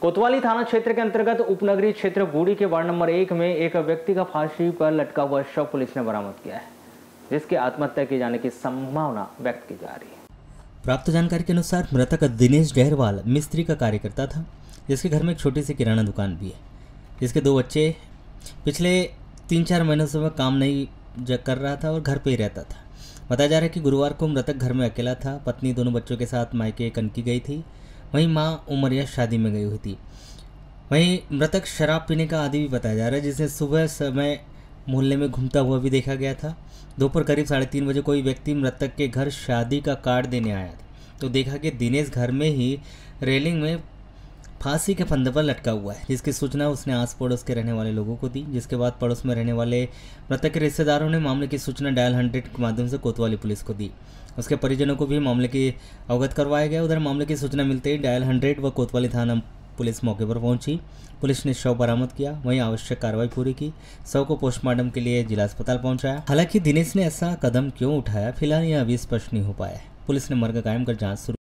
कोतवाली थाना क्षेत्र के अंतर्गत उपनगरीय क्षेत्र गुड़ी के वार्ड नंबर एक में एक व्यक्ति का फांसी पर लटका हुआ शव पुलिस ने बरामद किया है जिसके आत्महत्या किए जाने की संभावना व्यक्त की जा रही है प्राप्त जानकारी के अनुसार मृतक दिनेश गहरवाल मिस्त्री का कार्यकर्ता था जिसके घर में एक छोटी सी किराना दुकान भी है जिसके दो बच्चे पिछले तीन चार महीनों से वह काम नहीं कर रहा था और घर पर ही रहता था बताया जा रहा है कि गुरुवार को मृतक घर में अकेला था पत्नी दोनों बच्चों के साथ मायके कनकी गई थी वहीं माँ उमरिया शादी में गई हुई थी वहीं मृतक शराब पीने का आदि भी बताया जा रहा है जिसे सुबह समय मोहल्ले में घूमता हुआ भी देखा गया था दोपहर करीब साढ़े तीन बजे कोई व्यक्ति मृतक के घर शादी का कार्ड देने आया था तो देखा कि दिनेश घर में ही रेलिंग में फांसी के फंदे पर लटका हुआ है जिसकी सूचना उसने आस पड़ोस के रहने वाले लोगों को दी जिसके बाद पड़ोस में रहने वाले मृतक के रिश्तेदारों ने मामले की सूचना डायल हंड्रेड के माध्यम से कोतवाली पुलिस को दी उसके परिजनों को भी मामले की अवगत करवाया गया उधर मामले की सूचना मिलते ही डायल हंड्रेड व कोतवाली थाना पुलिस मौके पर पहुंची पुलिस ने शव बरामद किया वहीं आवश्यक कार्रवाई पूरी की शव को पोस्टमार्टम के लिए जिला अस्पताल पहुंचाया हालांकि दिनेश ने ऐसा कदम क्यों उठाया फिलहाल यह अभी स्पष्ट नहीं हो पाया है पुलिस ने मर्ग कायम कर जांच शुरू